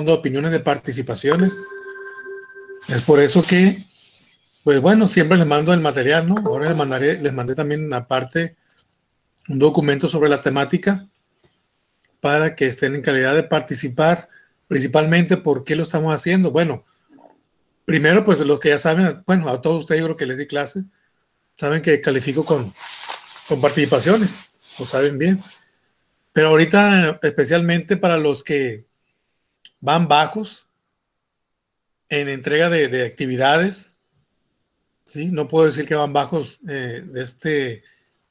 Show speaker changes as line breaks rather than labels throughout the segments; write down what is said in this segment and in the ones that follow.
de opiniones de participaciones. Es por eso que, pues bueno, siempre les mando el material, ¿no? Ahora les, mandaré, les mandé también aparte un documento sobre la temática para que estén en calidad de participar, principalmente por qué lo estamos haciendo. Bueno, primero, pues los que ya saben, bueno, a todos ustedes yo creo que les di clase, saben que califico con, con participaciones, lo saben bien. Pero ahorita, especialmente para los que van bajos en entrega de, actividades. ¿sí? No puedo decir que van bajos eh, de este,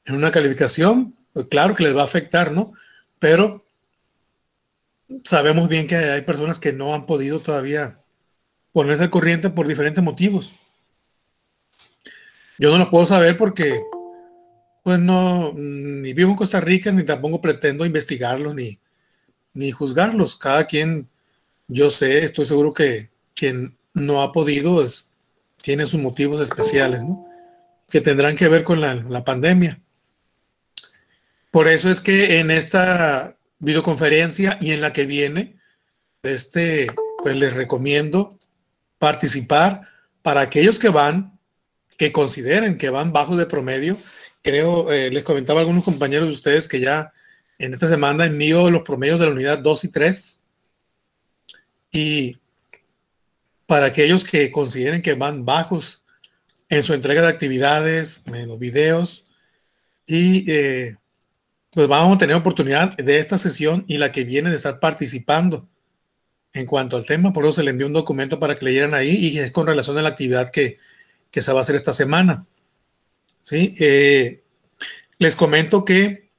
en una calificación. Pues claro que les va a afectar, ¿no? Pero sabemos bien que hay personas que no han podido todavía ponerse al corriente por diferentes motivos. Yo no lo puedo saber porque, pues no, ni vivo en Costa Rica, ni tampoco pretendo investigarlos ni, ni juzgarlos. Cada quien yo sé, estoy seguro que quien no ha podido es, tiene sus motivos especiales, ¿no? que tendrán que ver con la, pandemia. Por eso es que en esta videoconferencia y en la que viene, este, pues les recomiendo participar para aquellos que van, que consideren que van bajo de promedio. Creo, eh, les comentaba a algunos compañeros de ustedes que ya en esta semana envío los promedios de la unidad 2 y 3 y para aquellos que consideren que van bajos en su entrega de actividades, en los videos, y eh, pues vamos a tener oportunidad de esta sesión y la que viene de estar participando en cuanto al tema. Por eso se le envió un documento para que leyeran ahí y es con relación a la actividad que, se va a hacer esta semana. ¿Sí? Eh, les comento que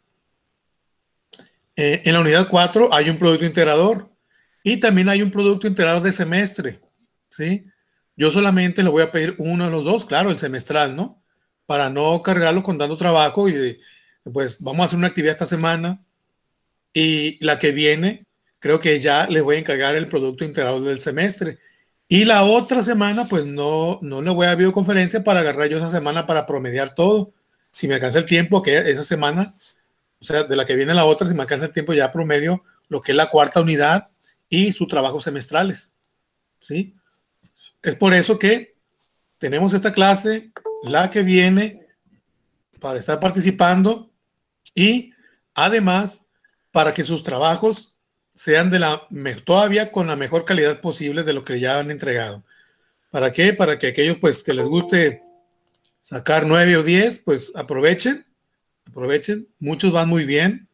eh, en la unidad 4 hay un producto integrador y también hay un producto integrado de semestre, ¿sí? Yo solamente le voy a pedir uno de los dos, claro, el semestral, ¿no? Para no cargarlo con tanto trabajo y pues vamos a hacer una actividad esta semana y la que viene, creo que ya les voy a encargar el producto integrado del semestre. Y la otra semana, pues no, no le voy a videoconferencia para agarrar yo esa semana para promediar todo. Si me alcanza el tiempo, que esa semana, o sea, de la que viene la otra, si me alcanza el tiempo ya promedio lo que es la cuarta unidad y sus trabajos semestrales. ¿sí? Es por eso que tenemos esta clase, la que viene, para estar participando y además para que sus trabajos sean de la todavía con la mejor calidad posible de lo que ya han entregado. ¿Para qué? Para que aquellos pues que les guste sacar nueve o diez pues aprovechen, aprovechen, muchos van muy bien.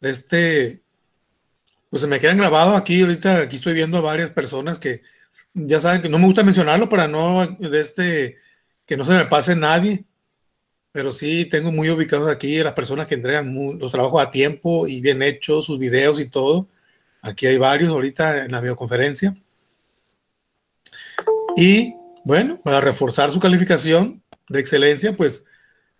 Este pues se me quedan grabados aquí. Ahorita aquí estoy viendo a varias personas que ya saben que no me gusta mencionarlo para no de este que no se me pase nadie. Pero sí, tengo muy ubicados aquí las personas que entregan los trabajos a tiempo y bien hechos, sus videos y todo. Aquí hay varios ahorita en la videoconferencia. Y bueno, para reforzar su calificación de excelencia, pues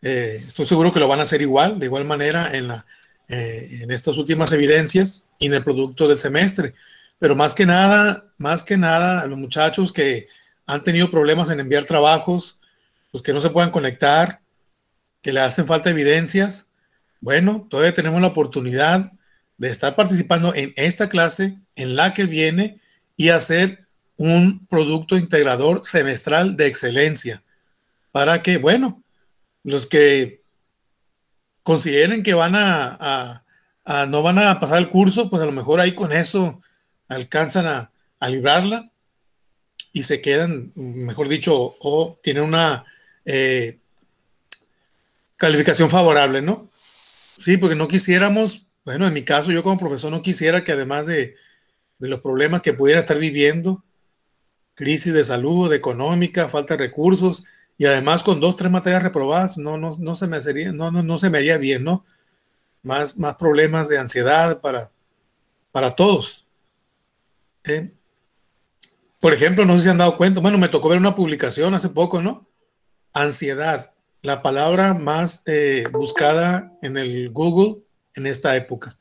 eh, estoy seguro que lo van a hacer igual, de igual manera en la eh, en estas últimas evidencias y en el producto del semestre. Pero más que nada, más que nada a los muchachos que han tenido problemas en enviar trabajos, los pues que no se puedan conectar, que le hacen falta evidencias, bueno, todavía tenemos la oportunidad de estar participando en esta clase, en la que viene, y hacer un producto integrador semestral de excelencia, para que, bueno, los que consideren que van a, no van a pasar el curso, pues a lo mejor ahí con eso alcanzan a, librarla y se quedan, mejor dicho, o, tienen una eh, calificación favorable, ¿no? Sí, porque no quisiéramos, bueno, en mi caso yo como profesor no quisiera que además de, los problemas que pudiera estar viviendo, crisis de salud, de económica, falta de recursos, y además con dos, tres materias reprobadas, no, no, no se me haría, no, no, no se me haría bien, ¿no? Más, más problemas de ansiedad para, para todos. ¿Eh? Por ejemplo, no sé si han dado cuenta, bueno, me tocó ver una publicación hace poco, ¿no? Ansiedad, la palabra más eh, buscada en el Google en esta época.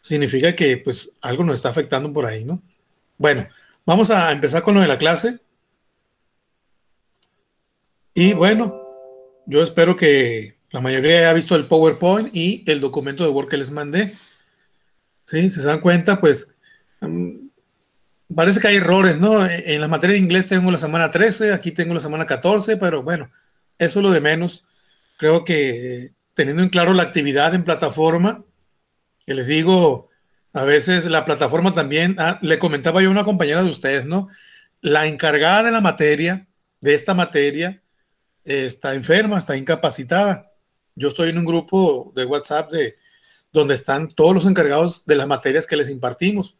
Significa que pues algo nos está afectando por ahí, ¿no? Bueno, vamos a empezar con lo de la clase. Y bueno, yo espero que la mayoría haya visto el PowerPoint y el documento de Word que les mandé. Si se dan cuenta, pues parece que hay errores, ¿no? E, en la materia de inglés tengo la semana 13, aquí tengo la semana 14, pero bueno, eso es lo de menos. Creo que teniendo en claro la actividad en plataforma, que les digo, a veces la plataforma también, ah, le comentaba yo a una compañera de ustedes, ¿no? La encargada de la materia, de esta materia, eh, está enferma, está incapacitada. Yo estoy en un grupo de WhatsApp de, donde están todos los encargados de las materias que les impartimos.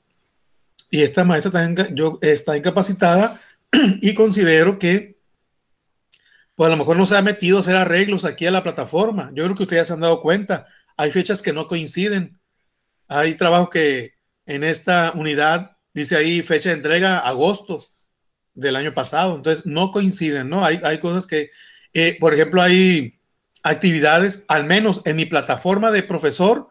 Y esta maestra está, yo, está incapacitada y considero que, pues a lo mejor no se ha metido a hacer arreglos aquí a la plataforma. Yo creo que ustedes se han dado cuenta. Hay fechas que no coinciden. Hay trabajo que en esta unidad dice ahí fecha de entrega agosto del año pasado. Entonces no coinciden, ¿no? Hay, hay cosas que eh, por ejemplo, hay actividades, al menos en mi plataforma de profesor,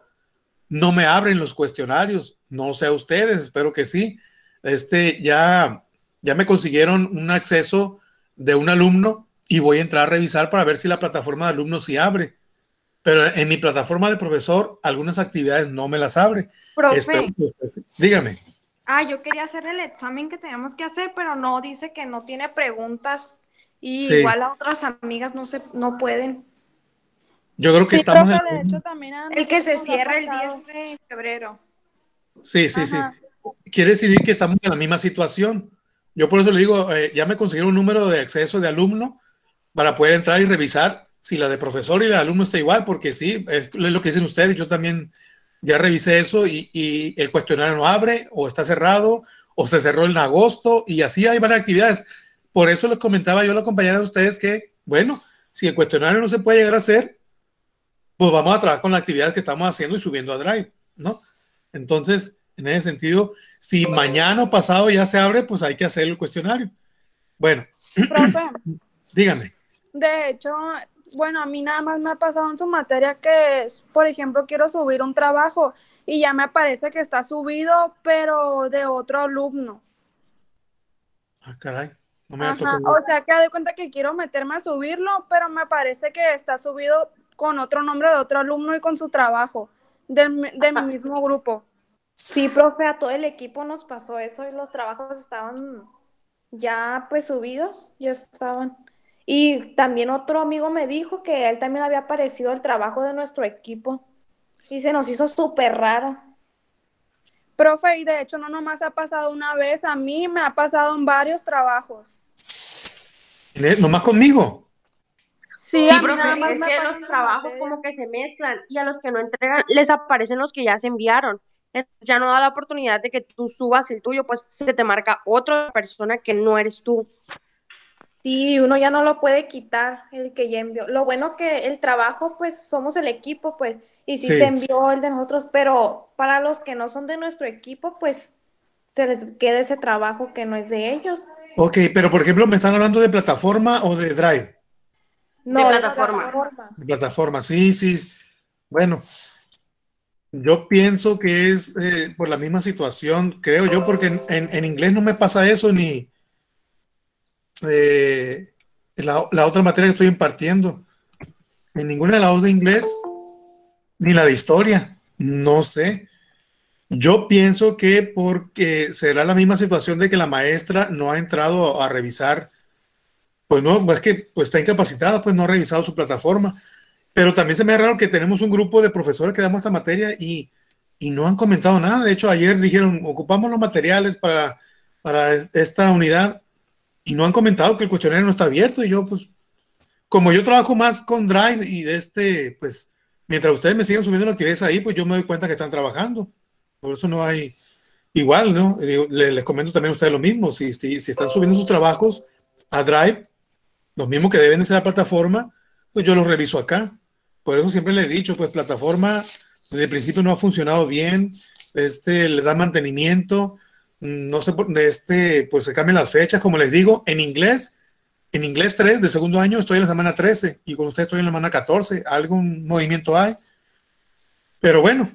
no me abren los cuestionarios. No sé ustedes, espero que sí. Este, ya, ya me consiguieron un acceso de un alumno y voy a entrar a revisar para ver si la plataforma de alumnos sí abre. Pero en mi plataforma de profesor, algunas actividades no me las abre. Profe, dígame.
Ah, yo quería hacer el examen que teníamos que hacer, pero no dice que no tiene preguntas y igual a otras amigas no se no pueden.
Yo creo que estamos
el... que se cierra el 10 de febrero.
Sí, sí, sí. Quiere decir que estamos en la misma situación. Yo por eso le digo, eh, ya me consiguieron un número de acceso de alumno para poder entrar y revisar si la de profesor y la de alumno está igual, porque sí, es lo que dicen ustedes, yo también ya revisé eso y, y el cuestionario no abre o está cerrado o se cerró en agosto y así hay varias actividades por eso les comentaba yo a la compañera de ustedes que, bueno, si el cuestionario no se puede llegar a hacer, pues vamos a trabajar con la actividad que estamos haciendo y subiendo a Drive, ¿no? Entonces, en ese sentido, si mañana o pasado ya se abre, pues hay que hacer el cuestionario. Bueno, Profe, dígame.
De hecho, bueno, a mí nada más me ha pasado en su materia que, por ejemplo, quiero subir un trabajo y ya me parece que está subido, pero de otro alumno.
Ah, caray o sea,
que de cuenta que quiero meterme a subirlo, pero me parece que está subido con otro nombre de otro alumno y con su trabajo,
del, de mi mismo grupo. Sí, profe, a todo el equipo nos pasó eso y los trabajos estaban ya pues subidos, ya estaban. Y también otro amigo me dijo que él también había aparecido el trabajo de nuestro equipo y se nos hizo súper raro. Profe, y de hecho no nomás ha pasado una vez,
a mí me ha pasado en varios trabajos.
¿Nomás conmigo?
Sí, a nada más los trabajos como que se mezclan y a los que no entregan les aparecen los que ya se enviaron. Ya no da la oportunidad de que tú subas el tuyo, pues se te marca otra persona que no eres tú. Sí, uno ya no lo puede quitar
el que ya envió. Lo bueno que el trabajo, pues somos el equipo, pues, y si se envió el de nosotros, pero para los que no son de nuestro equipo, pues se les queda ese trabajo que no es de ellos.
Ok, pero por ejemplo, ¿me están hablando de plataforma o de Drive?
No, de plataforma.
De plataforma. sí, sí. Bueno, yo pienso que es eh, por la misma situación, creo yo, porque en inglés no me pasa eso ni eh, la, otra materia que estoy impartiendo. En ninguna de las dos de inglés, ni la de historia, no sé. Yo pienso que porque será la misma situación de que la maestra no ha entrado a revisar, pues no, es pues que pues está incapacitada, pues no ha revisado su plataforma. Pero también se me ha raro que tenemos un grupo de profesores que damos esta materia y, y no han comentado nada. De hecho, ayer dijeron, ocupamos los materiales para, para esta unidad y no han comentado que el cuestionario no está abierto. Y yo, pues, como yo trabajo más con Drive y de este, pues, mientras ustedes me sigan subiendo la actividad ahí, pues yo me doy cuenta que están trabajando. Por eso no hay igual, ¿no? Les, comento también a ustedes lo mismo. Si, si, si, están subiendo sus trabajos a Drive, los mismos que deben de ser la plataforma, pues yo los reviso acá. Por eso siempre les he dicho, pues plataforma desde el principio no ha funcionado bien, este, le da mantenimiento, no sé, este, pues se cambian las fechas, como les digo, en inglés, en inglés 3 de segundo año estoy en la semana 13 y con ustedes estoy en la semana 14, algún movimiento hay. Pero bueno,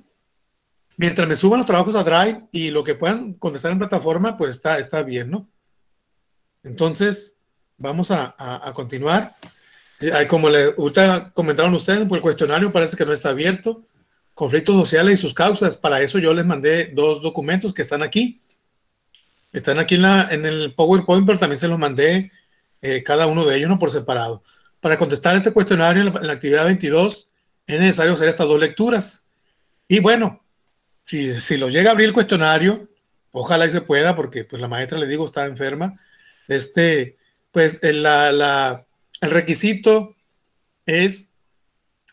mientras me suban los trabajos a Drive y lo que puedan contestar en plataforma, pues está, está bien, ¿no? Entonces, vamos a, continuar. Como le comentaron ustedes, por pues, el cuestionario parece que no está abierto. Conflictos sociales y sus causas. Para eso yo les mandé dos documentos que están aquí. Están aquí en, el PowerPoint, pero también se los mandé eh, cada uno de ellos ¿no? por separado. Para contestar este cuestionario en la, actividad 22 es necesario hacer estas dos lecturas. Y bueno, si, lo llega a abrir el cuestionario, ojalá y se pueda, porque pues la maestra, le digo, está enferma. Este, pues eh, el requisito es,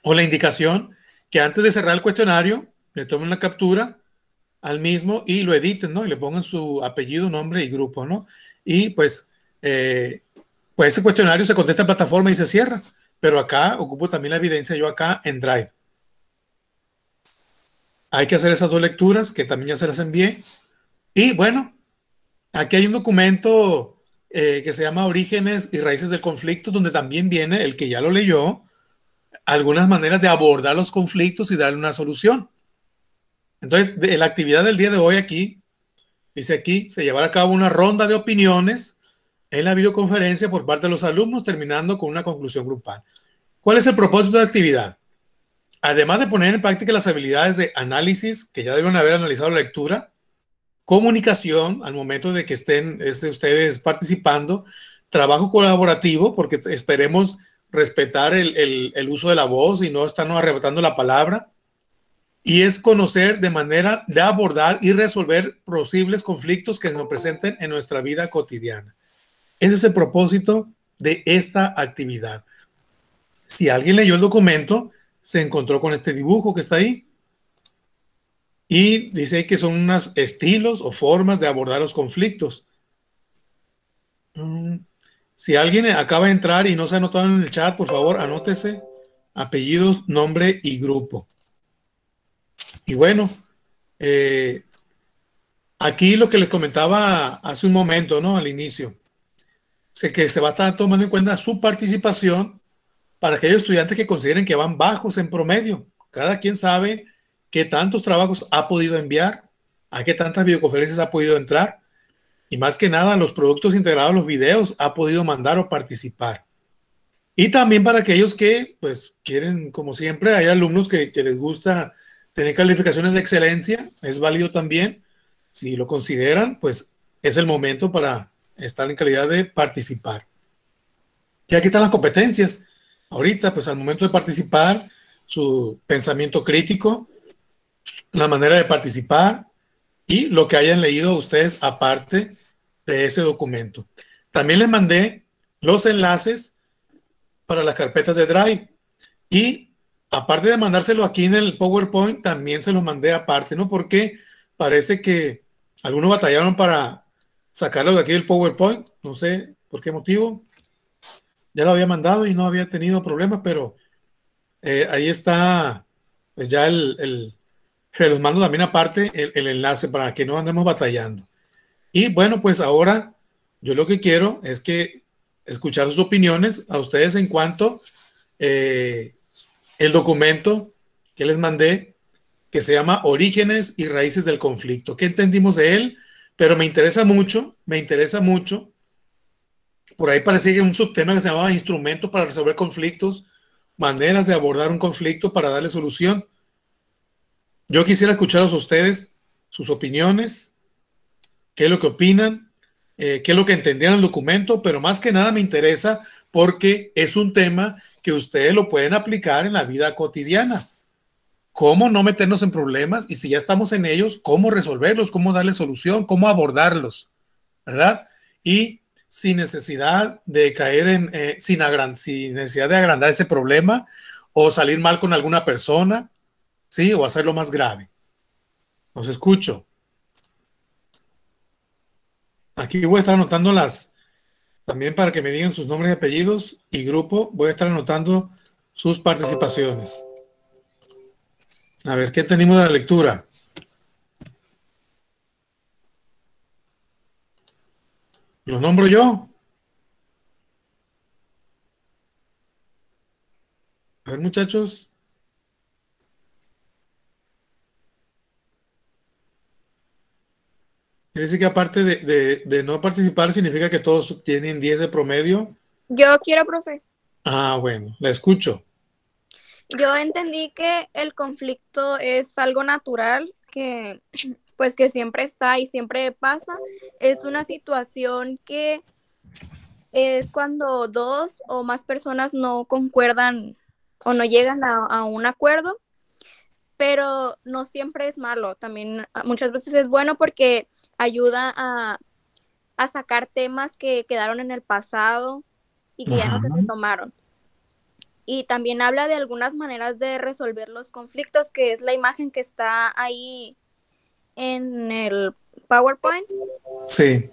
o la indicación, que antes de cerrar el cuestionario, le tomen una captura al mismo y lo editen, ¿no? Y le pongan su apellido, nombre y grupo, ¿no? Y pues, eh, pues ese cuestionario se contesta en plataforma y se cierra. Pero acá ocupo también la evidencia yo acá en Drive. Hay que hacer esas dos lecturas que también ya se las envié. Y bueno, aquí hay un documento eh, que se llama Orígenes y Raíces del Conflicto, donde también viene el que ya lo leyó, algunas maneras de abordar los conflictos y darle una solución. Entonces, la actividad del día de hoy aquí, dice aquí, se llevará a cabo una ronda de opiniones en la videoconferencia por parte de los alumnos, terminando con una conclusión grupal. ¿Cuál es el propósito de la actividad? Además de poner en práctica las habilidades de análisis, que ya deben haber analizado la lectura, comunicación al momento de que estén este, ustedes participando, trabajo colaborativo, porque esperemos respetar el, el uso de la voz y no estarnos arrebatando la palabra, y es conocer de manera de abordar y resolver posibles conflictos que nos presenten en nuestra vida cotidiana. Ese es el propósito de esta actividad. Si alguien leyó el documento, se encontró con este dibujo que está ahí. Y dice que son unos estilos o formas de abordar los conflictos. Mm, si alguien acaba de entrar y no se ha anotado en el chat, por favor, anótese apellidos, nombre y grupo. Y bueno, eh, aquí lo que les comentaba hace un momento, ¿no? Al inicio, sé que se va a estar tomando en cuenta su participación para aquellos estudiantes que consideren que van bajos en promedio. Cada quien sabe qué tantos trabajos ha podido enviar, a qué tantas videoconferencias ha podido entrar y más que nada los productos integrados, los videos, ha podido mandar o participar. Y también para aquellos que, pues, quieren, como siempre, hay alumnos que, que les gusta tiene calificaciones de excelencia es válido también. Si lo consideran, pues es el momento para estar en calidad de participar. Y aquí están las competencias. Ahorita, pues al momento de participar, su pensamiento crítico, la manera de participar y lo que hayan leído ustedes aparte de ese documento. También les mandé los enlaces para las carpetas de Drive y aparte de mandárselo aquí en el PowerPoint, también se lo mandé aparte, ¿no? Porque parece que algunos batallaron para sacarlo de aquí del PowerPoint, no sé por qué motivo. Ya lo había mandado y no había tenido problemas, pero eh, ahí está, pues ya el, se los mando también aparte el, enlace para que no andemos batallando. Y bueno, pues ahora yo lo que quiero es que escuchar sus opiniones a ustedes en cuanto eh, el documento que les mandé, que se llama Orígenes y Raíces del Conflicto. ¿Qué entendimos de él? Pero me interesa mucho, me interesa mucho. Por ahí parecía que un subtema que se llamaba Instrumento para resolver conflictos, maneras de abordar un conflicto para darle solución. Yo quisiera escucharos a ustedes, sus opiniones, qué es lo que opinan, eh, qué es lo que entendieron el documento, pero más que nada me interesa porque es un tema que ustedes lo pueden aplicar en la vida cotidiana. ¿Cómo no meternos en problemas? Y si ya estamos en ellos, ¿cómo resolverlos? ¿Cómo darle solución? ¿Cómo abordarlos? ¿Verdad? Y sin necesidad de caer en, eh, sin, sin necesidad de agrandar ese problema o salir mal con alguna persona, ¿sí? O hacerlo más grave. Los escucho. Aquí voy a estar anotando las, también para que me digan sus nombres y apellidos y grupo, voy a estar anotando sus participaciones. A ver, ¿qué tenemos de la lectura? ¿Lo nombro yo? A ver, muchachos. Quiere decir que aparte de, de, no participar, significa que todos tienen 10 de promedio.
Yo quiero, profe.
Ah, bueno, la escucho.
Yo entendí que el conflicto es algo natural, que pues que siempre está y siempre pasa. Es una situación que es cuando dos o más personas no concuerdan o no llegan a un acuerdo pero no siempre es malo, también ah, muchas veces es bueno porque ayuda a, sacar temas que quedaron en el pasado y que ya no se retomaron. Y también habla de algunas maneras de resolver los conflictos, que es la imagen que está ahí en el PowerPoint. Sí.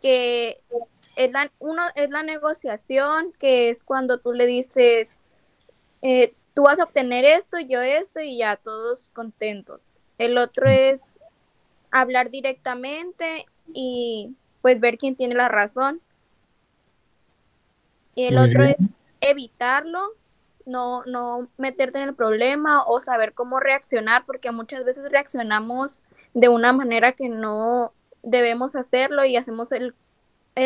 Que es la, uno, es la negociación, que es cuando tú le dices, eh, tú vas a obtener esto, yo esto y ya todos contentos. El otro mm. es hablar directamente y pues ver quién tiene la razón. Y el otro es evitarlo, no, no meterte en el problema o saber cómo reaccionar, porque muchas veces reaccionamos de una manera que no debemos hacerlo y hacemos el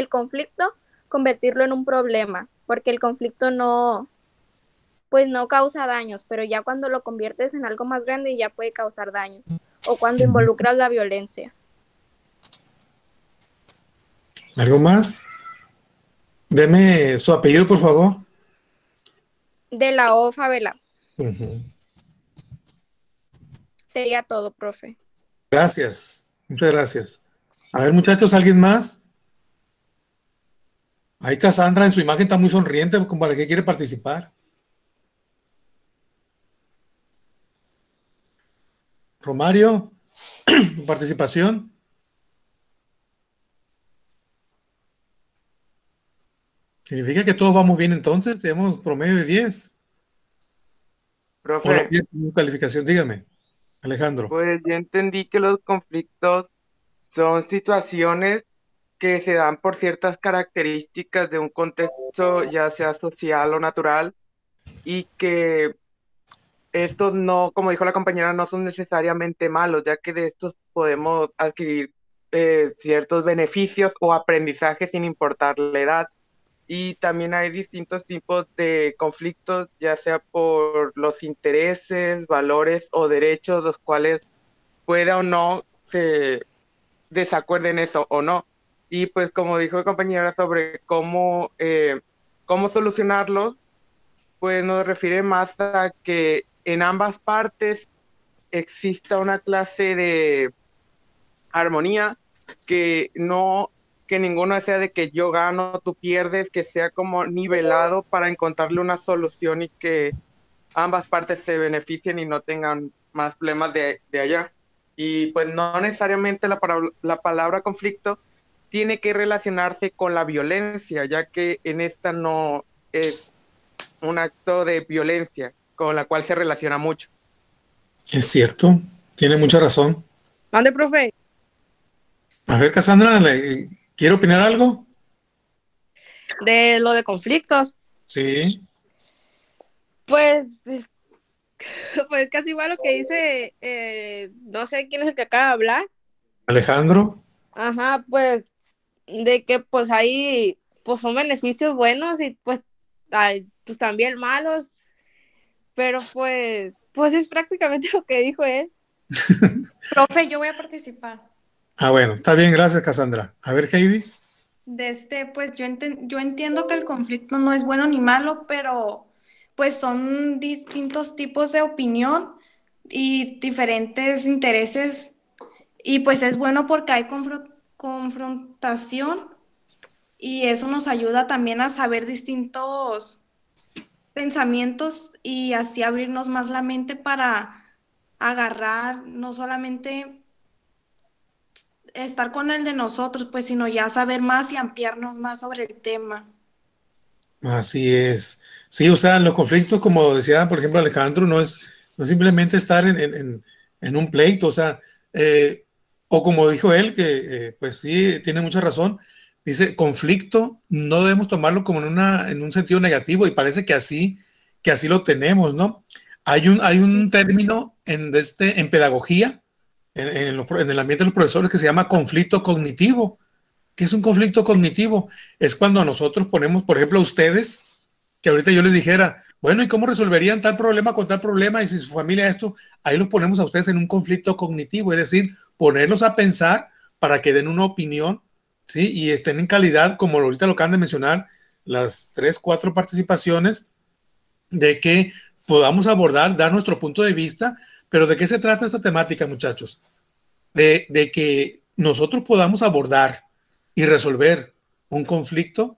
conflicto, convertirlo en un problema, porque el conflicto no, pues no causa daños, pero ya cuando lo conviertes en algo más grande ya puede causar daños, o cuando involucras la violencia.
¿Algo más? Deme su apellido, por favor.
De la O Favela. Sería todo, profe.
Gracias, muchas gracias. A ver, muchachos, ¿alguien más? Ahí Casandra, en su imagen está muy sonriente, como para que quiere participar. Romario, participación. Significa que todo va muy bien entonces, tenemos promedio de 10. Profe. calificación, dígame, Alejandro.
Pues yo entendí que los conflictos son situaciones que se dan por ciertas características de un contexto, ya sea social o natural, y que estos no, como dijo la compañera, no son necesariamente malos, ya que de estos podemos adquirir eh, ciertos beneficios o aprendizajes sin importar la edad. Y también hay distintos tipos de conflictos, ya sea por los intereses, valores o derechos, los cuales pueda o no se desacuerden eso o no. Y pues como dijo la compañera sobre cómo, eh, cómo solucionarlos, pues nos refiere más a que en ambas partes exista una clase de armonía que no que ninguno sea de que yo gano, tú pierdes, que sea como nivelado para encontrarle una solución y que ambas partes se beneficien y no tengan más problemas de, allá. Y pues no necesariamente la, la palabra conflicto tiene que relacionarse con la violencia, ya que en esta no es un acto de violencia, con la cual se relaciona mucho.
Es cierto, tiene mucha razón.
¿Dónde, profe?
A ver, Cassandra, ¿quiere opinar algo?
De lo de conflictos. Sí. Pues, pues casi igual lo que dice, eh, no sé quién es el que acaba de hablar.
Alejandro.
Ajá, pues, de que pues ahí, pues son beneficios buenos y pues, pues también malos pero pues, pues es prácticamente lo que dijo él. Profe, yo voy a participar.
Ah, bueno, está bien, gracias Cassandra. A ver, Heidi.
De este, pues yo, yo entiendo que el conflicto no es bueno ni malo, pero pues son distintos tipos de opinión y diferentes intereses. Y pues es bueno porque hay confrontación y eso nos ayuda también a saber distintos pensamientos y así abrirnos más la mente para agarrar no solamente estar con el de nosotros, pues, sino ya saber más y ampliarnos más sobre el tema.
Así es. Sí, o sea, los conflictos, como decía, por ejemplo, Alejandro, no es, no simplemente estar en, un pleito, o sea, eh, o como dijo él, que eh, pues sí, tiene mucha razón, Dice, conflicto no debemos tomarlo como en, una, en un sentido negativo y parece que así, que así lo tenemos, ¿no? Hay un, hay un término en, este, en pedagogía, en, en el ambiente de los profesores, que se llama conflicto cognitivo. que es un conflicto cognitivo? Es cuando nosotros ponemos, por ejemplo, a ustedes, que ahorita yo les dijera, bueno, ¿y cómo resolverían tal problema con tal problema? Y si su familia esto, ahí los ponemos a ustedes en un conflicto cognitivo, es decir, ponerlos a pensar para que den una opinión ¿sí? Y estén en calidad, como ahorita lo acaban de mencionar, las tres, cuatro participaciones, de que podamos abordar, dar nuestro punto de vista, pero ¿de qué se trata esta temática, muchachos? De, que nosotros podamos abordar y resolver un conflicto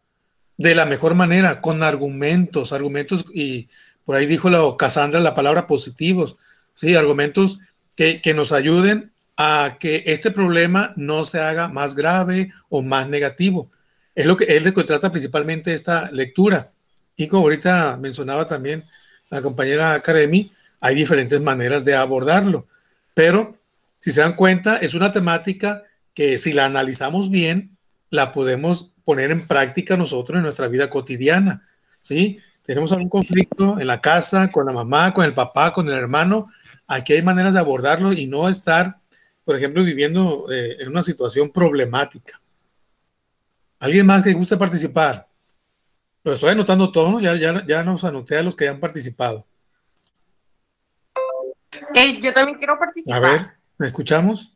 de la mejor manera, con argumentos, argumentos, y por ahí dijo la Cassandra la palabra positivos, ¿sí? Argumentos que, que nos ayuden a que este problema no se haga más grave o más negativo. Es lo que él le contrata principalmente esta lectura. Y como ahorita mencionaba también la compañera Karemi, hay diferentes maneras de abordarlo. Pero, si se dan cuenta, es una temática que si la analizamos bien, la podemos poner en práctica nosotros en nuestra vida cotidiana. ¿sí? Tenemos algún conflicto en la casa, con la mamá, con el papá, con el hermano. Aquí hay maneras de abordarlo y no estar por ejemplo, viviendo eh, en una situación problemática. ¿Alguien más que gusta participar? Lo estoy anotando todo, ya, ya, nos anoté a los que ya han participado.
yo también quiero participar. A ver,
¿me escuchamos?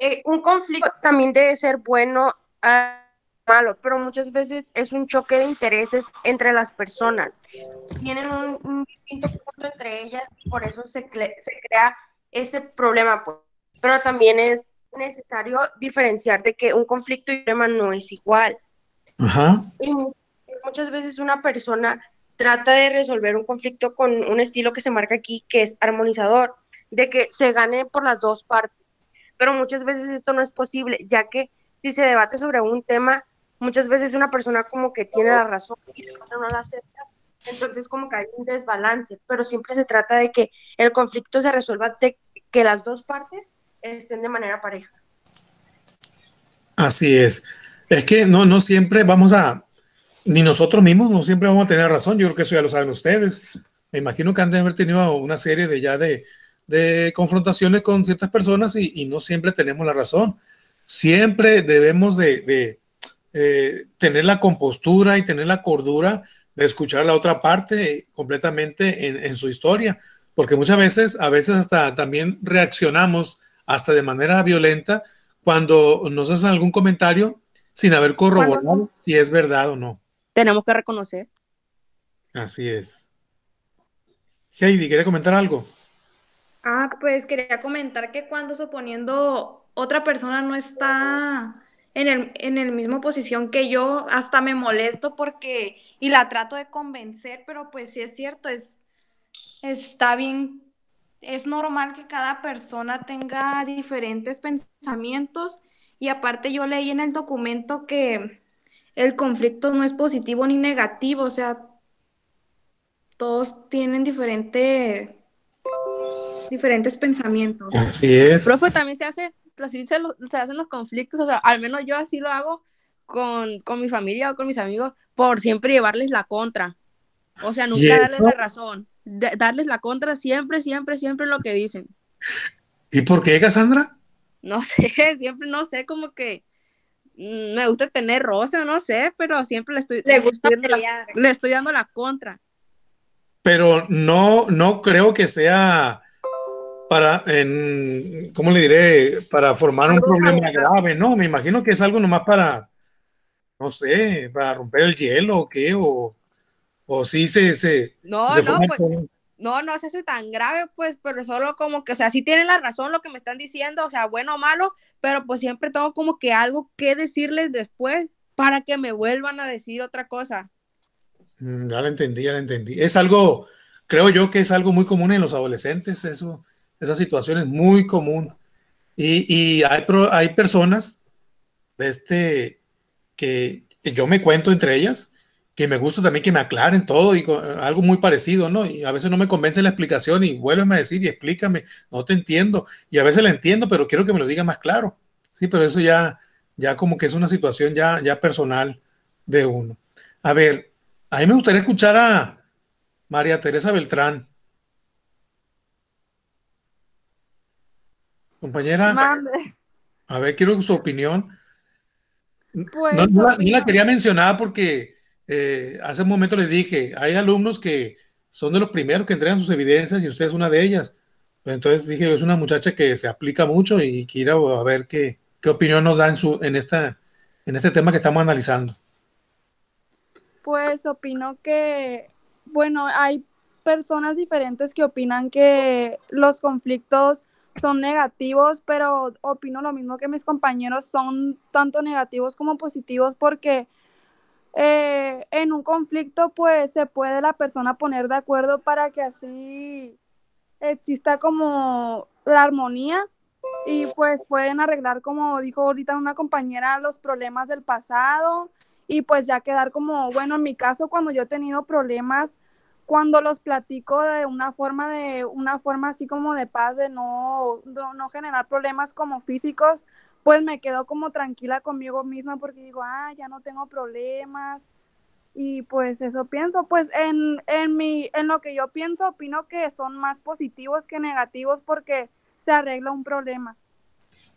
Eh, un conflicto también debe ser bueno a malo, pero muchas veces es un choque de intereses entre las personas. Tienen un, distinto punto entre ellas por eso se, se crea ese problema. Pues pero también es necesario diferenciar de que un conflicto y un tema no es igual. Y muchas veces una persona trata de resolver un conflicto con un estilo que se marca aquí, que es armonizador, de que se gane por las dos partes. Pero muchas veces esto no es posible, ya que si se debate sobre un tema, muchas veces una persona como que tiene la razón y la otra no la acepta, entonces como que hay un desbalance, pero siempre se trata de que el conflicto se resuelva de que las dos partes estén de manera pareja.
Así es. Es que no, no siempre vamos a, ni nosotros mismos, no siempre vamos a tener razón. Yo creo que eso ya lo saben ustedes. Me imagino que han de haber tenido una serie de ya de, confrontaciones con ciertas personas y, no siempre tenemos la razón. Siempre debemos de, eh, tener la compostura y tener la cordura de escuchar a la otra parte completamente en, en su historia, porque muchas veces, a veces hasta también reaccionamos hasta de manera violenta, cuando nos hacen algún comentario sin haber corroborado si es verdad o no.
Tenemos que reconocer.
Así es. Heidi, ¿quiere comentar algo?
Ah, pues quería
comentar que cuando suponiendo otra persona no está en el, en mismo posición que yo, hasta me molesto porque, y la trato de convencer, pero pues sí es cierto, es, está bien es normal que cada persona tenga diferentes pensamientos y aparte yo leí en el documento que el conflicto no es positivo ni negativo, o sea,
todos tienen diferente, diferentes pensamientos. Así es. Profe, también se hace, se, hacen los conflictos, o sea, al menos yo así lo hago con, con, mi familia o con mis amigos, por siempre llevarles la contra, o sea, nunca darles la razón darles la contra siempre, siempre, siempre lo que dicen.
¿Y por qué, Cassandra?
No sé, siempre no sé, como que mm, me gusta tener rosa, no sé, pero siempre le estoy, le estoy dando la contra.
Pero no, no creo que sea para, en, ¿cómo le diré? Para formar un problema grave, no, me imagino que es algo nomás para, no sé, para romper el hielo o qué, o o sí se... se no, pues,
no, no, se hace tan grave, pues, pero solo como que, o sea, si tienen la razón lo que me están diciendo, o sea, bueno o malo, pero pues siempre tengo como que algo que decirles después para que me vuelvan a decir otra cosa.
Mm, ya lo entendí, ya lo entendí. Es algo, creo yo que es algo muy común en los adolescentes, eso, esa situación es muy común. Y, y hay, hay personas de este, que yo me cuento entre ellas, que me gusta también que me aclaren todo y eh, algo muy parecido, ¿no? Y a veces no me convence la explicación y vuélveme a decir y explícame, no te entiendo. Y a veces la entiendo, pero quiero que me lo diga más claro. Sí, pero eso ya, ya como que es una situación ya, ya personal de uno. A ver, a mí me gustaría escuchar a María Teresa Beltrán. Compañera, a ver, quiero su opinión. no
pues, la quería
mencionar porque eh, hace un momento les dije, hay alumnos que son de los primeros que entregan sus evidencias y usted es una de ellas. Pues entonces dije, es una muchacha que se aplica mucho y quiero a ver qué, qué opinión nos da en, su, en, esta, en este tema que estamos analizando.
Pues opino que, bueno, hay personas diferentes que opinan que los conflictos son negativos, pero opino lo mismo que mis compañeros, son tanto negativos como positivos porque eh, en un conflicto, pues se puede la persona poner de acuerdo para que así exista como la armonía y pues pueden arreglar, como dijo ahorita una compañera, los problemas del pasado y pues ya quedar como, bueno, en mi caso cuando yo he tenido problemas, cuando los platico de una forma de una forma así como de paz, de no, no, no generar problemas como físicos, pues me quedo como tranquila conmigo misma porque digo, ah, ya no tengo problemas. Y pues eso pienso, pues en, en, en lo que yo pienso, opino que son más positivos que negativos porque se arregla un problema.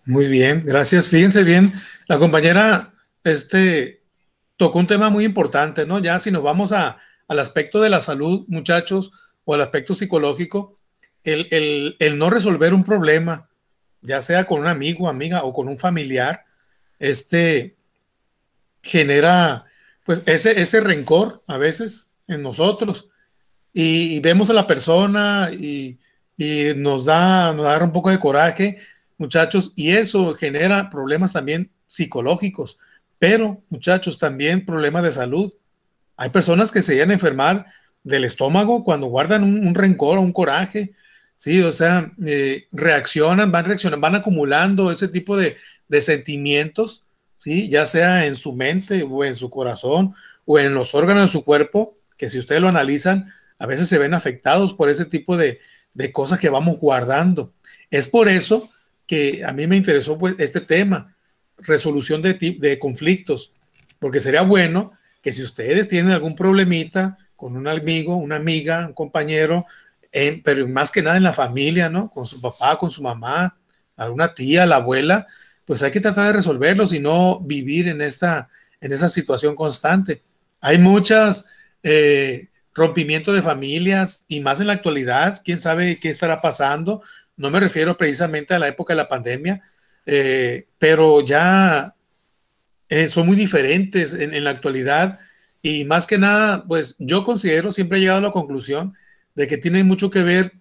Muy bien, gracias. Fíjense bien, la compañera este, tocó un tema muy importante, ¿no? Ya si nos vamos al aspecto de la salud, muchachos, o al aspecto psicológico, el, el no resolver un problema, ya sea con un amigo, amiga o con un familiar, este genera pues ese, ese rencor a veces en nosotros y, vemos a la persona y, nos da, nos un poco de coraje, muchachos, y eso genera problemas también psicológicos, pero muchachos, también problemas de salud. Hay personas que se llegan a enfermar del estómago cuando guardan un, un rencor o un coraje, Sí, o sea, eh, reaccionan, van reaccionando, van acumulando ese tipo de, sentimientos, ¿sí? ya sea en su mente o en su corazón o en los órganos de su cuerpo, que si ustedes lo analizan, a veces se ven afectados por ese tipo de, cosas que vamos guardando. Es por eso que a mí me interesó pues, este tema, resolución de, de conflictos, porque sería bueno que si ustedes tienen algún problemita con un amigo, una amiga, un compañero, pero más que nada en la familia, ¿no? Con su papá, con su mamá, alguna tía, la abuela, pues hay que tratar de resolverlos y no vivir en esta, en esa situación constante. Hay muchas eh, rompimientos de familias y más en la actualidad, quién sabe qué estará pasando. No me refiero precisamente a la época de la pandemia, eh, pero ya eh, son muy diferentes en, en la actualidad y más que nada, pues yo considero, siempre he llegado a la conclusión, de que tiene mucho que ver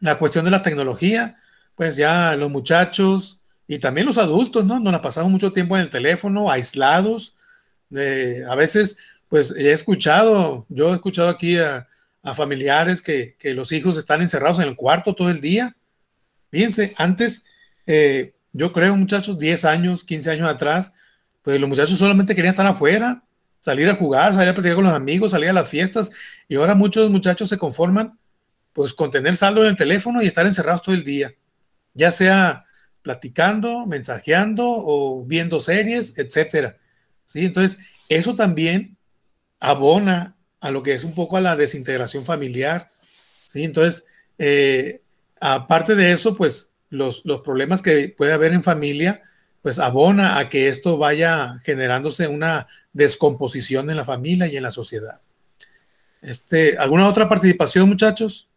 la cuestión de la tecnología, pues ya los muchachos y también los adultos, ¿no? Nos la pasamos mucho tiempo en el teléfono, aislados. Eh, a veces, pues he escuchado, yo he escuchado aquí a, familiares que, los hijos están encerrados en el cuarto todo el día. Fíjense, antes, eh, yo creo, muchachos, 10 años, 15 años atrás, pues los muchachos solamente querían estar afuera, salir a jugar, salir a platicar con los amigos, salir a las fiestas. Y ahora muchos muchachos se conforman pues con tener saldo en el teléfono y estar encerrados todo el día, ya sea platicando, mensajeando o viendo series, etcétera. ¿Sí? Entonces, eso también abona a lo que es un poco a la desintegración familiar. ¿Sí? Entonces, eh, aparte de eso, pues los, los problemas que puede haber en familia, pues abona a que esto vaya generándose una descomposición en la familia y en la sociedad. Este, ¿Alguna otra participación, muchachos?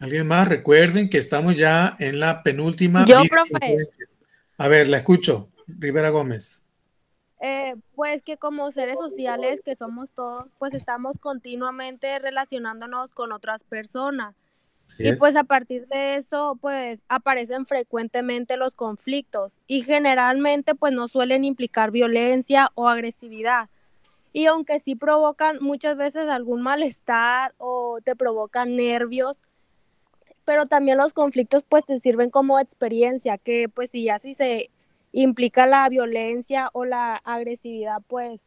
¿Alguien más? Recuerden que estamos ya en la penúltima. Yo, profe. A ver, la escucho. Rivera Gómez.
Eh, pues que como seres sociales que somos todos, pues estamos continuamente relacionándonos con otras personas y pues a partir de eso, pues aparecen frecuentemente los conflictos y generalmente pues no suelen implicar violencia o agresividad. Y aunque sí provocan muchas veces algún malestar o te provocan nervios, pero también los conflictos pues te sirven como experiencia, que pues si ya si se implica la violencia o la agresividad, pues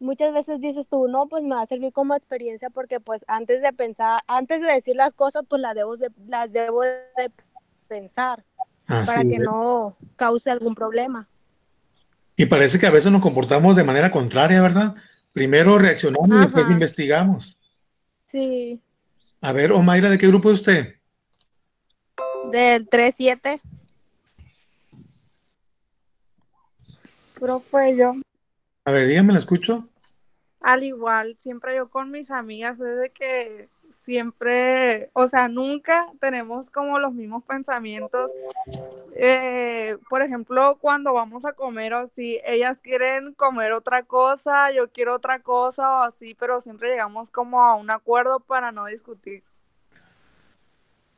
muchas veces dices tú, no, pues me va a servir como experiencia porque pues antes de pensar, antes de decir las cosas, pues las debo de, las debo de pensar para que no cause algún problema.
Y parece que a veces nos comportamos de manera contraria, ¿verdad? Primero reaccionamos y después investigamos. Sí. A ver, Omaira, ¿de qué grupo es usted?
Del 3-7. Profe, yo.
A ver, dígame, ¿la escucho?
Al igual, siempre yo con mis amigas, desde que siempre, o sea, nunca tenemos como los mismos pensamientos. Eh, por ejemplo, cuando vamos a comer o si ellas quieren comer otra cosa, yo quiero otra cosa o así, pero siempre llegamos como a un acuerdo para no discutir.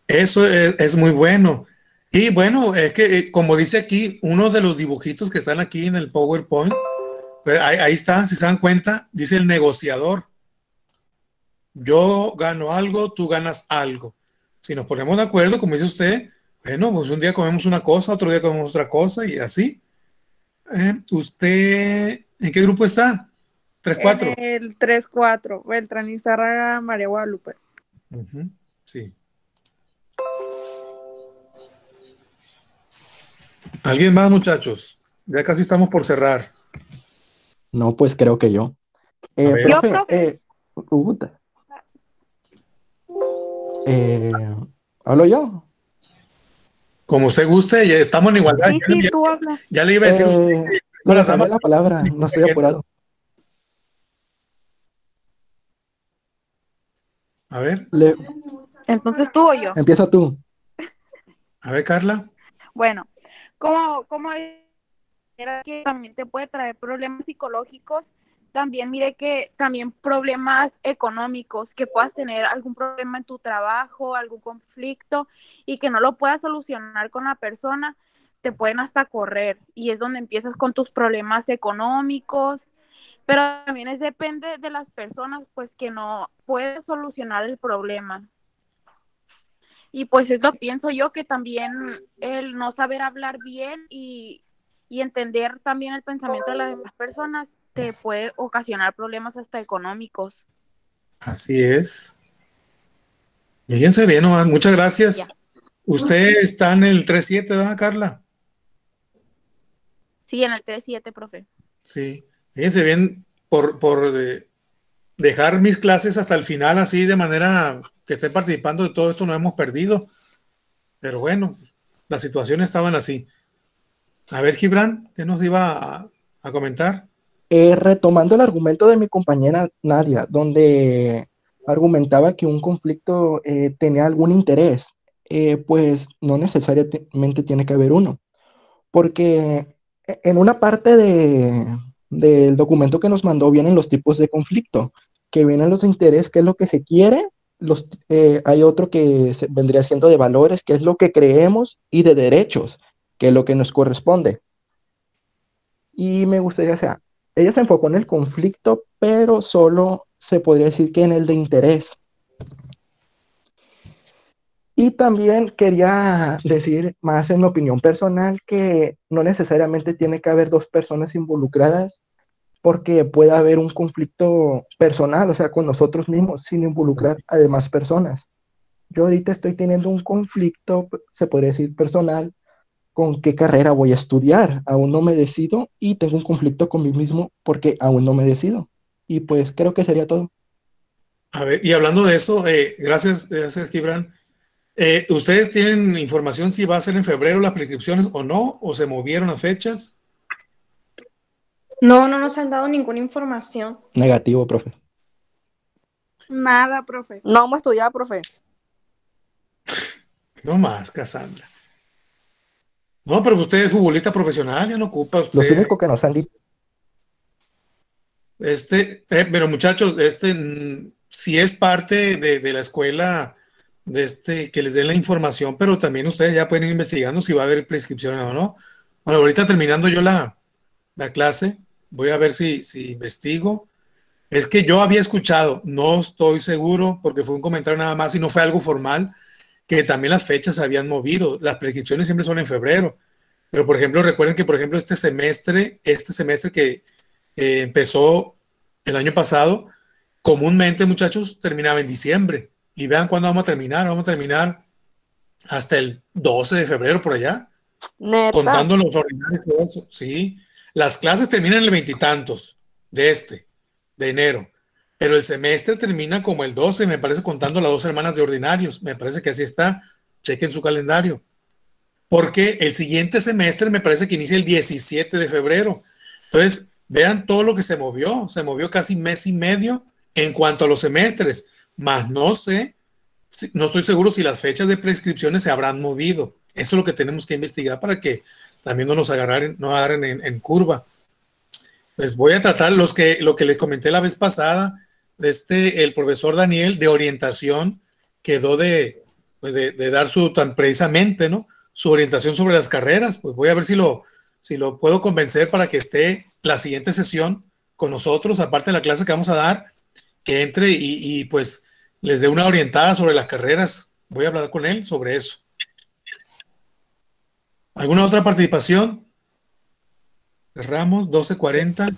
Eso e, es, muy bueno. Y bueno, es que eh, como dice aquí, uno de los dibujitos que están aquí en el PowerPoint, ahí, está, si se dan cuenta, dice el negociador. Yo gano algo, tú ganas algo. Si nos ponemos de acuerdo, como dice usted, bueno, pues un día comemos una cosa, otro día comemos otra cosa y así. Eh, ¿Usted en qué grupo está? 3-4.
El 3-4, Beltrán Izárraga, María Guadalupe.
Sí. ¿Alguien más, muchachos? Ya casi estamos por cerrar.
No, pues creo que yo. Eh, profe, eh,
eh, ¿Hablo yo? Como usted guste, estamos en igualdad. Sí, ya, sí, le, tú habla. ya, le iba a decir No, eh,
la, la palabra, no estoy apurado. A ver. Entonces
tú o yo. Empieza tú.
A ver, Carla.
Bueno, cómo, cómo es que también te puede traer problemas psicológicos, también mire que también problemas económicos, que puedas tener algún problema en tu trabajo, algún conflicto y que no lo puedas solucionar con la persona, te pueden hasta correr y es donde empiezas con tus problemas económicos, pero también es depende de las personas pues que no puede solucionar el problema. Y pues eso pienso yo que también el no saber hablar bien y y entender también el pensamiento de las demás personas te puede ocasionar problemas hasta económicos.
Así es. Fíjense bien, Omar. Muchas gracias. Usted está en el 3-7, ¿verdad, Carla?
Sí, en el 3-7, profe.
Sí. Fíjense bien por, por eh, dejar mis clases hasta el final así de manera que esté participando de todo esto, no hemos perdido. Pero bueno, las situaciones estaban así. A ver, Gibran, ¿qué nos iba a, comentar?
Eh, retomando el argumento de mi compañera Nadia, donde argumentaba que un conflicto eh, tenía algún interés, eh, pues no necesariamente tiene que haber uno, porque e, en una parte del documento que nos mandó vienen los tipos de conflicto, que vienen los intereses, qué es lo que se quiere, eh, hay otro que vendría siendo de valores, qué es lo que creemos, y de derechos, que lo que nos corresponde. Y me gustaría, o sea, ella se enfocó en el conflicto, pero solo se podría decir que en el de interés. Y también quería decir, más en mi opinión personal, que no necesariamente tiene que haber dos personas involucradas porque puede haber un conflicto personal, o sea, con nosotros mismos, sin involucrar a demás personas. Yo ahorita estoy teniendo un conflicto, se podría decir, personal con qué carrera voy a estudiar. Aún no me decido y tengo un conflicto con mí mismo porque aún no me decido. Y pues creo que sería todo.
A ver, y hablando de eso, eh, gracias, gracias, Kibran eh, ¿Ustedes tienen información si va a ser en febrero las prescripciones o no? ¿O se movieron las fechas?
No, no nos han dado ninguna información.
Negativo, profe.
Nada, profe. No hemos estudiado, profe.
No más, Casandra no, pero usted es futbolista profesional, ya no ocupa. Lo único que nos han dicho. Este, eh, pero muchachos, este mm, si es parte de, la escuela de este, que les den la información, pero también ustedes ya pueden ir investigando si va a haber prescripciones o no. Bueno, ahorita terminando yo la, clase, voy a ver si, si investigo. Es que yo había escuchado, no estoy seguro, porque fue un comentario nada más y no fue algo formal, que también las fechas se habían movido. Las prescripciones siempre son en febrero. Pero, por ejemplo, recuerden que, por ejemplo, este semestre, este semestre que eh, empezó el año pasado, comúnmente, muchachos, terminaba en diciembre. Y vean cuándo vamos a terminar. Vamos a terminar hasta el 12 de febrero por allá. Contando los ordinarios eso. Sí. Las clases terminan el veintitantos de este, de enero. Pero el semestre termina como el 12, me parece, contando las dos hermanas de ordinarios. Me parece que así está. Chequen su calendario. Porque el siguiente semestre me parece que inicia el 17 de febrero. Entonces, vean todo lo que se movió. Se movió casi mes y medio en cuanto a los semestres. Más no sé, no estoy seguro si las fechas de prescripciones se habrán movido. Eso es lo que tenemos que investigar para que también no nos agarren, no agarren en, curva. Pues voy a tratar los que, lo que les comenté la vez pasada, este, el profesor Daniel de orientación quedó pues, de, dar su tan precisamente, ¿no? Su orientación sobre las carreras. Pues voy a ver si lo, puedo convencer para que esté la siguiente sesión con nosotros, aparte de la clase que vamos a dar, que entre y, pues les dé una orientada sobre las carreras. Voy a hablar con él sobre eso. ¿Alguna otra participación? Cerramos, 1240.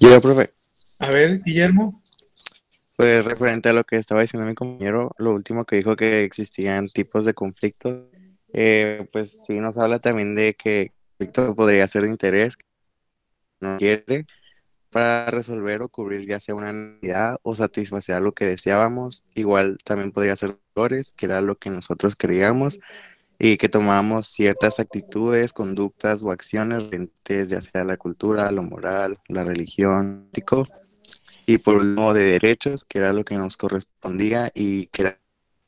Ya, profe. A ver, Guillermo.
Pues referente a lo que estaba diciendo mi compañero, lo último que dijo que existían tipos de conflictos, eh, pues sí nos habla también de que conflicto podría ser de interés, no quiere, para resolver o cubrir ya sea una necesidad o satisfacer lo que deseábamos, igual también podría ser valores, que era lo que nosotros creíamos y que tomábamos ciertas actitudes, conductas o acciones ya sea la cultura, lo moral, la religión, ético, y por último de derechos, que era lo que nos correspondía y que era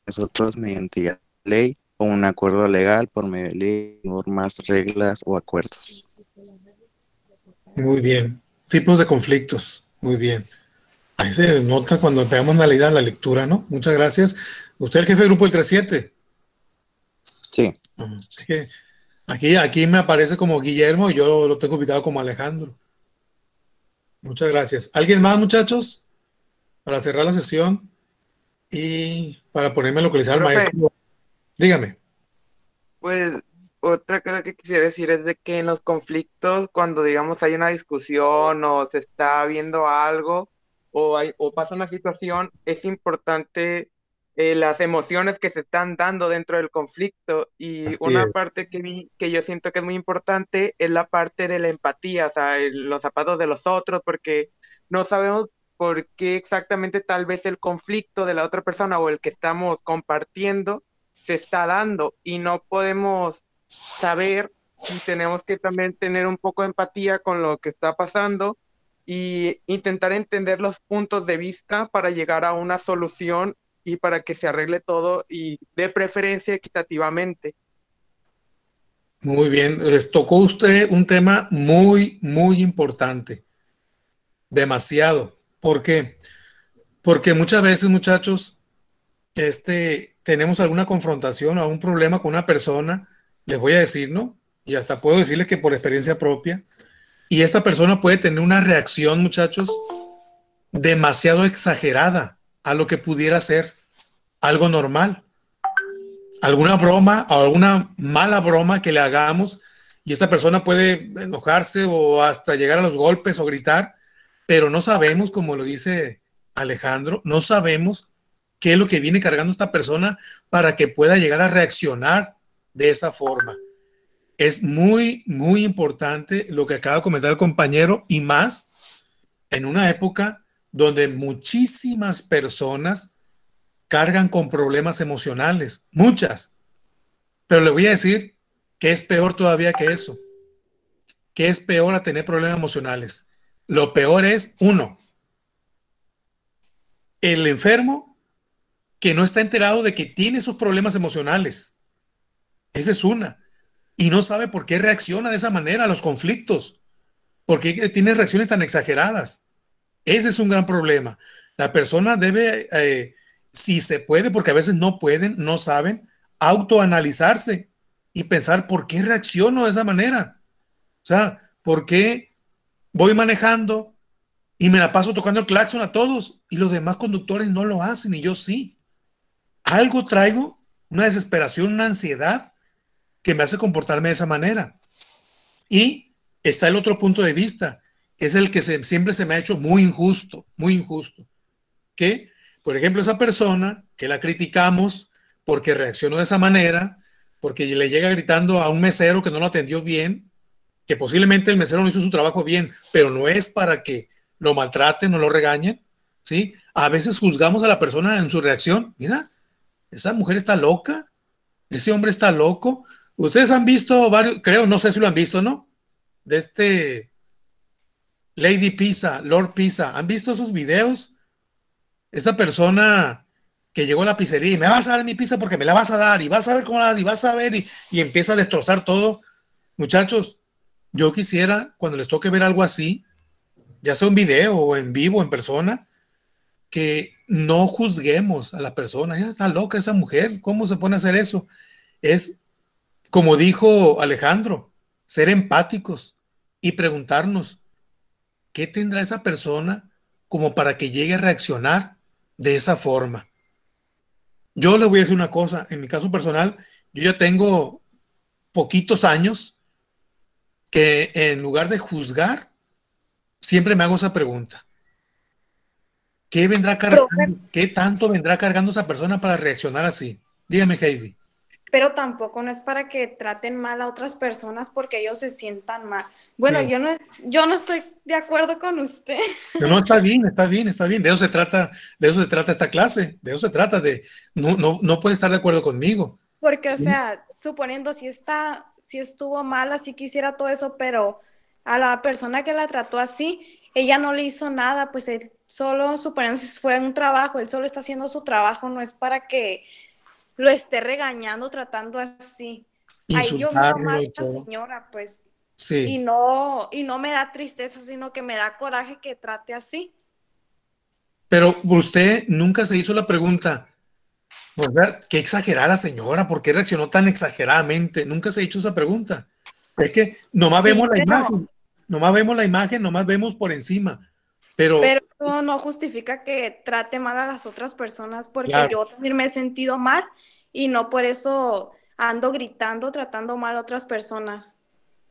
nosotros mediante ley o un acuerdo legal por medio de normas, reglas o acuerdos.
Muy bien. Tipos de conflictos. Muy bien. Ahí se nota cuando pegamos la la lectura, ¿no? Muchas gracias. ¿Usted es el jefe del grupo del 37? Sí. Mm, aquí, aquí me aparece como Guillermo y yo lo tengo ubicado como Alejandro. Muchas gracias. ¿Alguien más, muchachos? Para cerrar la sesión y para ponerme a localizar al maestro. Dígame.
Pues otra cosa que quisiera decir es de que en los conflictos, cuando digamos hay una discusión o se está viendo algo o, o pasa una situación, es importante eh, las emociones que se están dando dentro del conflicto. Y una parte que, que yo siento que es muy importante es la parte de la empatía, o sea, los zapatos de los otros, porque no sabemos por qué exactamente tal vez el conflicto de la otra persona o el que estamos compartiendo se está dando y no podemos saber y tenemos que también tener un poco de empatía con lo que está pasando y intentar entender los puntos de vista para llegar a una solución para que se arregle todo y de preferencia equitativamente.
Muy bien, les tocó usted un tema muy, muy importante. Demasiado. ¿Por qué? Porque muchas veces, muchachos, este, tenemos alguna confrontación o algún problema con una persona, les voy a decir, ¿no? Y hasta puedo decirles que por experiencia propia. Y esta persona puede tener una reacción, muchachos, demasiado exagerada a lo que pudiera ser algo normal. Alguna broma o alguna mala broma que le hagamos y esta persona puede enojarse o hasta llegar a los golpes o gritar, pero no sabemos, como lo dice Alejandro, no sabemos qué es lo que viene cargando esta persona para que pueda llegar a reaccionar de esa forma. Es muy, muy importante lo que acaba de comentar el compañero y más en una época donde muchísimas personas cargan con problemas emocionales, muchas. Pero le voy a decir que es peor todavía que eso, que es peor a tener problemas emocionales. Lo peor es, uno, el enfermo que no está enterado de que tiene sus problemas emocionales. Esa es una. Y no sabe por qué reacciona de esa manera a los conflictos, por qué tiene reacciones tan exageradas. Ese es un gran problema. La persona debe eh, si se puede, porque a veces no pueden, no saben, autoanalizarse y pensar por qué reacciono de esa manera. O sea, por qué voy manejando y me la paso tocando el claxon a todos y los demás conductores no lo hacen y yo sí. Algo traigo, una desesperación, una ansiedad que me hace comportarme de esa manera. Y está el otro punto de vista, que es el que siempre se me ha hecho muy injusto, muy injusto, que por ejemplo, esa persona que la criticamos porque reaccionó de esa manera, porque le llega gritando a un mesero que no lo atendió bien, que posiblemente el mesero no hizo su trabajo bien, pero no es para que lo maltraten o lo regañen, ¿sí? A veces juzgamos a la persona en su reacción, mira, esa mujer está loca, ese hombre está loco. Ustedes han visto varios, creo, no sé si lo han visto, ¿no? De este Lady Pisa, Lord Pisa, ¿han visto esos videos esa persona que llegó a la pizzería y me vas a dar mi pizza porque me la vas a dar y vas a ver cómo la y vas a ver y, empieza a destrozar todo. Muchachos, yo quisiera cuando les toque ver algo así, ya sea un video o en vivo, en persona, que no juzguemos a la persona. Ya está loca esa mujer, ¿cómo se pone a hacer eso? Es, como dijo Alejandro, ser empáticos y preguntarnos, ¿qué tendrá esa persona como para que llegue a reaccionar de esa forma. Yo le voy a decir una cosa, en mi caso personal, yo ya tengo poquitos años que en lugar de juzgar, siempre me hago esa pregunta. ¿Qué vendrá cargando? ¿Qué tanto vendrá cargando esa persona para reaccionar así? Dígame, Heidi
pero tampoco no es para que traten mal a otras personas porque ellos se sientan mal. Bueno, yo, no, yo no estoy de acuerdo con usted.
no, está bien, está bien, está bien. De eso se trata, de eso se trata esta clase, de eso se trata, de no, no, no puede estar de acuerdo conmigo.
Porque, o sea, suponiendo si está, si estuvo mal, así quisiera todo eso, pero a la persona que la trató así, ella no le hizo nada, pues él solo, suponiendo si fue un trabajo, él solo está haciendo su trabajo, no es para que lo esté regañando, tratando así.
Ahí yo a la
señora, pues. Sí. Y no, y no me da tristeza, sino que me da coraje que trate así.
Pero usted nunca se hizo la pregunta, Qué exagerada señora, ¿por qué reaccionó tan exageradamente? Nunca se ha hecho esa pregunta. Es que nomás vemos la imagen, nomás vemos la imagen, nomás vemos por encima. Pero, pero
eso no justifica que trate mal a las otras personas porque yo también me he sentido mal y no por eso ando gritando, tratando mal a otras personas.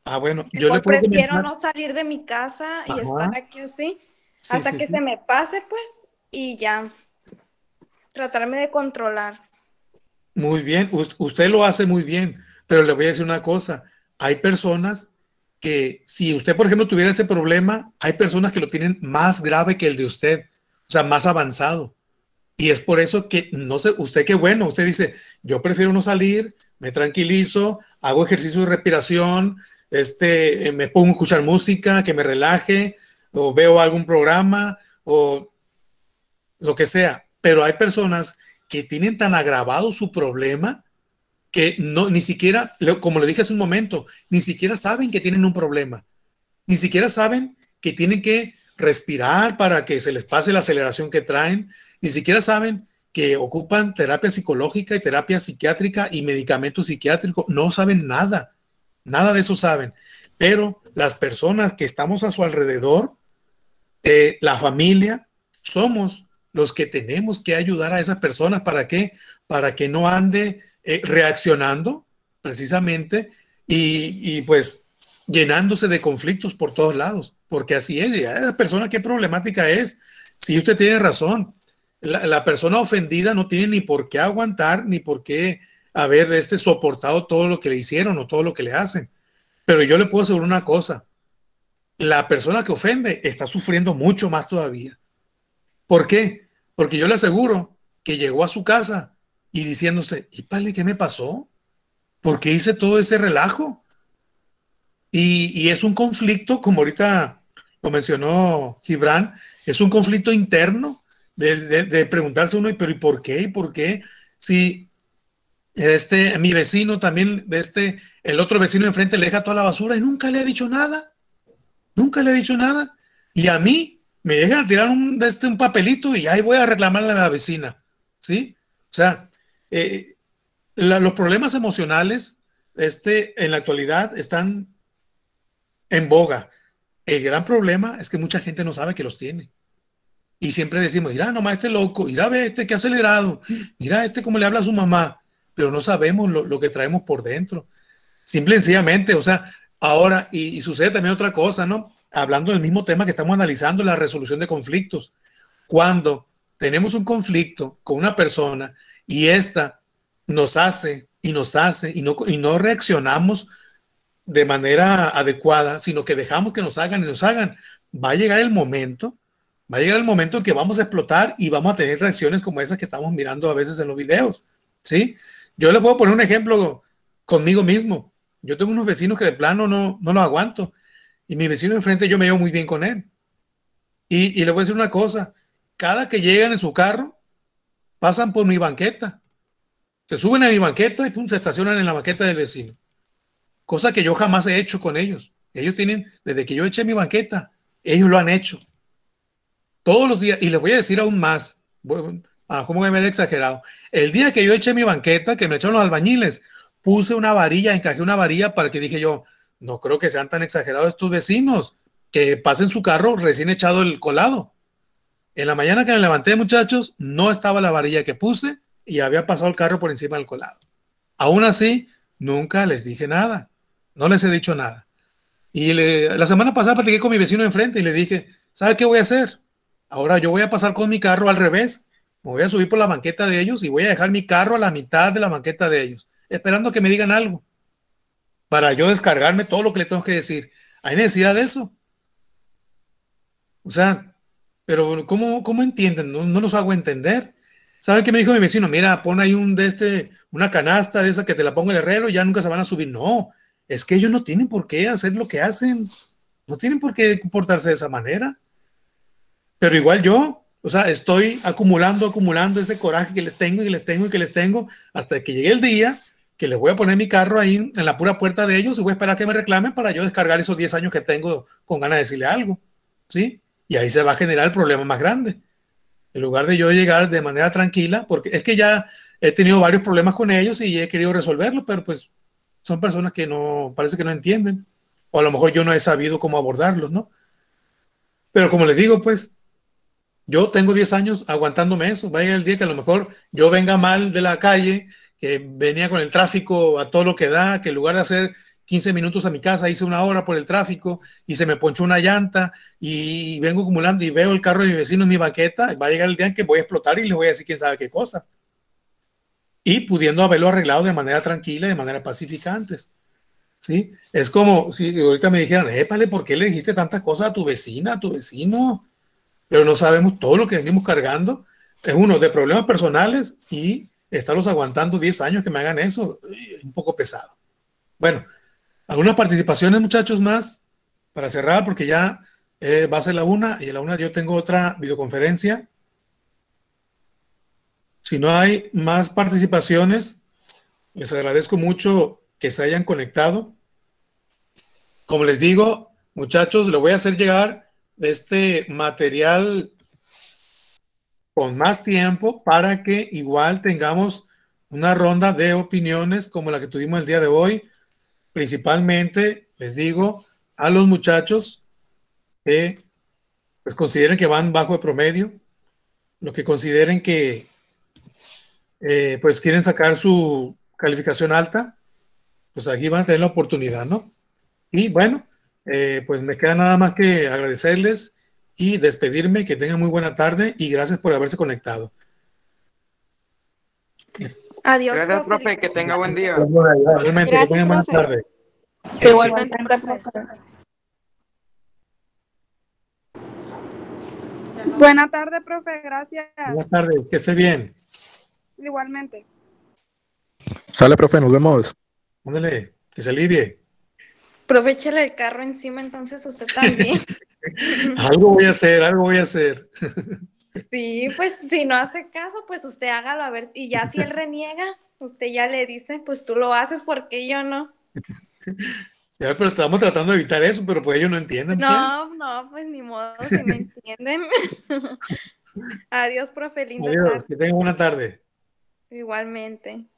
Ah, bueno, yo le puedo prefiero no
salir de mi casa y estar aquí así hasta que se me pase, pues, y ya tratarme de controlar.
Muy bien, usted lo hace muy bien, pero le voy a decir una cosa, hay personas que si usted, por ejemplo, tuviera ese problema, hay personas que lo tienen más grave que el de usted, o sea, más avanzado. Y es por eso que, no sé, usted qué bueno, usted dice, yo prefiero no salir, me tranquilizo, hago ejercicio de respiración, este, eh, me pongo a escuchar música que me relaje, o veo algún programa, o lo que sea. Pero hay personas que tienen tan agravado su problema que no, ni siquiera, como le dije hace un momento, ni siquiera saben que tienen un problema, ni siquiera saben que tienen que respirar para que se les pase la aceleración que traen, ni siquiera saben que ocupan terapia psicológica y terapia psiquiátrica y medicamento psiquiátrico, no saben nada, nada de eso saben. Pero las personas que estamos a su alrededor, la familia, somos los que tenemos que ayudar a esas personas. ¿Para qué? Para que no ande eh, reaccionando precisamente y, pues llenándose de conflictos por todos lados, porque así es. esa persona, qué problemática es. Si usted tiene razón, la, persona ofendida no tiene ni por qué aguantar, ni por qué haber este, soportado todo lo que le hicieron o todo lo que le hacen. Pero yo le puedo asegurar una cosa, la persona que ofende está sufriendo mucho más todavía. ¿Por qué? Porque yo le aseguro que llegó a su casa y diciéndose, ¿y padre qué me pasó? ¿Por qué hice todo ese relajo? Y, y, es un conflicto, como ahorita lo mencionó Gibran, es un conflicto interno de, preguntarse uno, pero ¿y por qué? ¿Y por qué? Si este, mi vecino también, este, el otro vecino enfrente le deja toda la basura y nunca le ha dicho nada. Nunca le ha dicho nada. Y a mí me llegan a tirar un, este, un papelito y ahí voy a reclamar a la vecina. ¿Sí? O sea, eh, los problemas emocionales este, en la actualidad están en boga. El gran problema es que mucha gente no sabe que los tiene. Y siempre decimos, mira nomás este loco, mira ve este que ha acelerado, mira este cómo le habla a su mamá, pero no sabemos lo, que traemos por dentro. Simple y sencillamente, o sea, ahora, y, y, sucede también otra cosa, ¿no? Hablando del mismo tema que estamos analizando, la resolución de conflictos. Cuando tenemos un conflicto con una persona y esta nos hace y nos hace y no, y no reaccionamos de manera adecuada, sino que dejamos que nos hagan y nos hagan, va a llegar el momento va a llegar el momento en que vamos a explotar y vamos a tener reacciones como esas que estamos mirando a veces en los videos, ¿sí? Yo le puedo poner un ejemplo conmigo mismo. Yo tengo unos vecinos que de plano no, no los aguanto. Y mi vecino enfrente yo me llevo muy bien con él. Y, y le voy a decir una cosa. Cada que llegan en su carro, pasan por mi banqueta. Se suben a mi banqueta y se estacionan en la banqueta del vecino. Cosa que yo jamás he hecho con ellos. Ellos tienen, desde que yo eché mi banqueta, ellos lo han hecho. Todos los días, y les voy a decir aún más, bueno, me he exagerado. El día que yo eché mi banqueta, que me echaron los albañiles, puse una varilla, encajé una varilla para que dije yo, no creo que sean tan exagerados estos vecinos, que pasen su carro recién echado el colado. En la mañana que me levanté, muchachos, no estaba la varilla que puse y había pasado el carro por encima del colado. Aún así, nunca les dije nada. No les he dicho nada. Y la semana pasada platiqué con mi vecino enfrente y le dije, ¿sabe qué voy a hacer? Ahora yo voy a pasar con mi carro al revés. Me voy a subir por la banqueta de ellos y voy a dejar mi carro a la mitad de la banqueta de ellos, esperando que me digan algo para yo descargarme todo lo que le tengo que decir. ¿Hay necesidad de eso? O sea, pero ¿cómo, cómo entienden? No, los hago entender. ¿Saben qué me dijo mi vecino? Mira, pon ahí un de este, una canasta de esa que te la ponga el herrero y ya nunca se van a subir. No, es que ellos no tienen por qué hacer lo que hacen. No tienen por qué comportarse de esa manera. Pero igual yo, o sea, estoy acumulando, acumulando ese coraje que les tengo y les tengo y que les tengo hasta que llegue el día que les voy a poner mi carro ahí en la pura puerta de ellos y voy a esperar que me reclamen para yo descargar esos 10 años que tengo con ganas de decirle algo, ¿sí? Y ahí se va a generar el problema más grande. En lugar de yo llegar de manera tranquila, porque es que ya he tenido varios problemas con ellos y he querido resolverlos, pero pues son personas que no, parece que no entienden. O a lo mejor yo no he sabido cómo abordarlos, ¿no? Pero como les digo, pues yo tengo 10 años aguantándome eso. Vaya el día que a lo mejor yo venga mal de la calle, que venía con el tráfico a todo lo que da, que en lugar de hacer 15 minutos a mi casa, hice una hora por el tráfico y se me ponchó una llanta y vengo acumulando y veo el carro de mi vecino en mi banqueta, va a llegar el día en que voy a explotar y le voy a decir quién sabe qué cosa. Y pudiendo haberlo arreglado de manera tranquila, de manera pacífica antes. ¿Sí? Es como si ahorita me dijeran, épale, ¿por qué le dijiste tantas cosas a tu vecina, a tu vecino? pero no sabemos todo lo que venimos cargando. Es uno de problemas personales y estarlos aguantando 10 años que me hagan eso eh, un poco pesado. Bueno, algunas participaciones, muchachos, más para cerrar, porque ya eh, va a ser la una y a la una yo tengo otra videoconferencia. Si no hay más participaciones, les agradezco mucho que se hayan conectado. Como les digo, muchachos, lo voy a hacer llegar de este material con más tiempo para que igual tengamos una ronda de opiniones como la que tuvimos el día de hoy. Principalmente, les digo, a los muchachos que pues, consideren que van bajo de promedio, los que consideren que eh, pues quieren sacar su calificación alta, pues aquí van a tener la oportunidad, ¿no? Y bueno, eh, pues me queda nada más que agradecerles y despedirme, que tengan muy buena tarde y gracias por haberse conectado.
Adiós. Gracias, profe, que tenga buen día.
Igualmente, que tengan buena tarde.
profe.
Buenas tardes, profe,
gracias.
Buenas tardes, que esté bien.
Igualmente.
Sale, profe, nos vemos. Ándale, que se alivie.
Aprovechale el carro encima, entonces usted también.
algo voy a hacer, algo voy a hacer.
sí, pues si no hace caso, pues usted hágalo a ver. Y ya si él reniega, usted ya le dice, pues tú lo haces, porque yo no?
Ya, pero estamos tratando de evitar eso, pero pues ellos no entienden. Pues. No,
no, pues ni modo, si me entienden. Adiós, profe linda Adiós,
que tengan una tarde.
Igualmente.